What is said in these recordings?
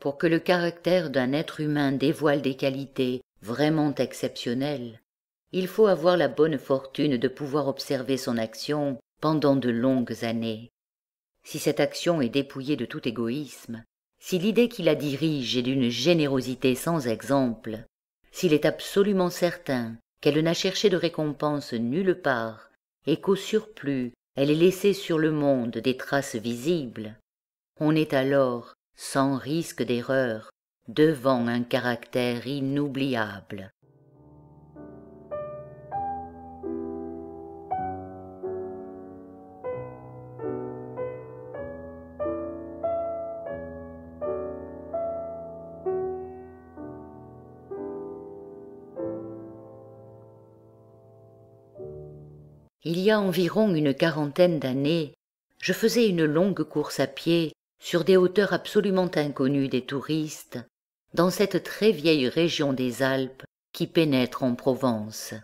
pour que le caractère d'un être humain dévoile des qualités vraiment exceptionnelles, il faut avoir la bonne fortune de pouvoir observer son action pendant de longues années. Si cette action est dépouillée de tout égoïsme, si l'idée qui la dirige est d'une générosité sans exemple, s'il est absolument certain qu'elle n'a cherché de récompense nulle part et qu'au surplus elle ait laissé sur le monde des traces visibles, on est alors sans risque d'erreur, devant un caractère inoubliable. Il y a environ une quarantaine d'années, je faisais une longue course à pied sur des hauteurs absolument inconnues des touristes, dans cette très vieille région des Alpes qui pénètre en Provence.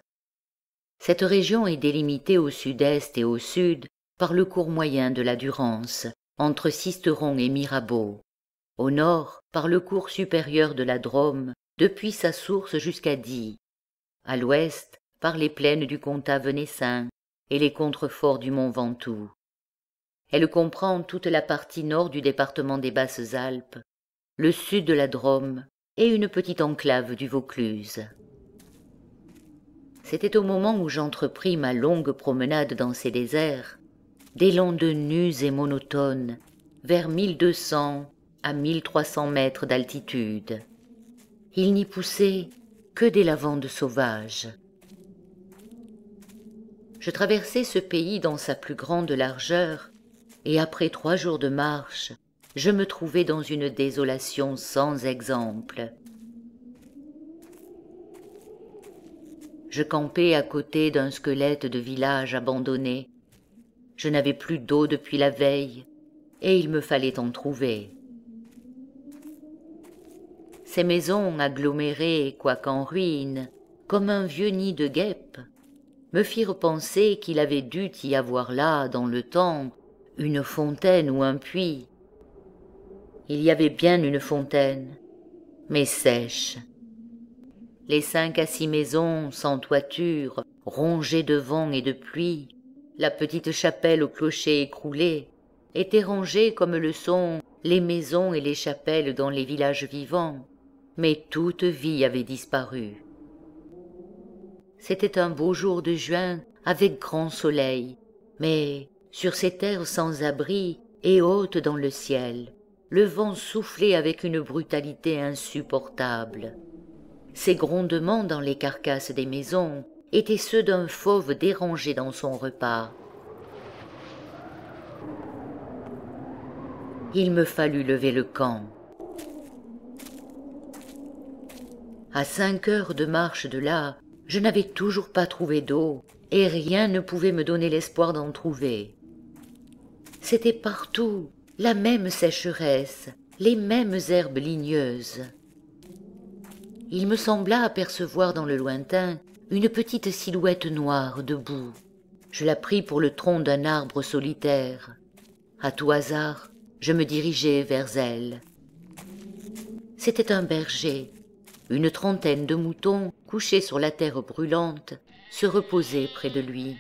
Cette région est délimitée au sud-est et au sud par le cours moyen de la Durance, entre Sisteron et Mirabeau, au nord par le cours supérieur de la Drôme, depuis sa source jusqu'à Die, à l'ouest par les plaines du Comtat venessin et les contreforts du mont Ventoux. Elle comprend toute la partie nord du département des Basses-Alpes, le sud de la Drôme et une petite enclave du Vaucluse. C'était au moment où j'entrepris ma longue promenade dans ces déserts, des landes nues et monotones, vers 1200 à 1300 mètres d'altitude. Il n'y poussait que des lavandes sauvages. Je traversais ce pays dans sa plus grande largeur et après trois jours de marche, je me trouvais dans une désolation sans exemple. Je campais à côté d'un squelette de village abandonné. Je n'avais plus d'eau depuis la veille, et il me fallait en trouver. Ces maisons agglomérées, quoique en ruine, comme un vieux nid de guêpes, me firent penser qu'il avait dû y avoir là, dans le temps, une fontaine ou un puits. Il y avait bien une fontaine, mais sèche. Les cinq à six maisons sans toiture, rongées de vent et de pluie, la petite chapelle au clocher écroulé, étaient rangées comme le sont les maisons et les chapelles dans les villages vivants, mais toute vie avait disparu. C'était un beau jour de juin avec grand soleil, mais sur ces terres sans abri et hautes dans le ciel, le vent soufflait avec une brutalité insupportable. Ses grondements dans les carcasses des maisons étaient ceux d'un fauve dérangé dans son repas. Il me fallut lever le camp. À cinq heures de marche de là, je n'avais toujours pas trouvé d'eau et rien ne pouvait me donner l'espoir d'en trouver. C'était partout la même sécheresse, les mêmes herbes ligneuses. Il me sembla apercevoir dans le lointain une petite silhouette noire debout. Je la pris pour le tronc d'un arbre solitaire. À tout hasard, je me dirigeai vers elle. C'était un berger une trentaine de moutons, couchés sur la terre brûlante, se reposaient près de lui.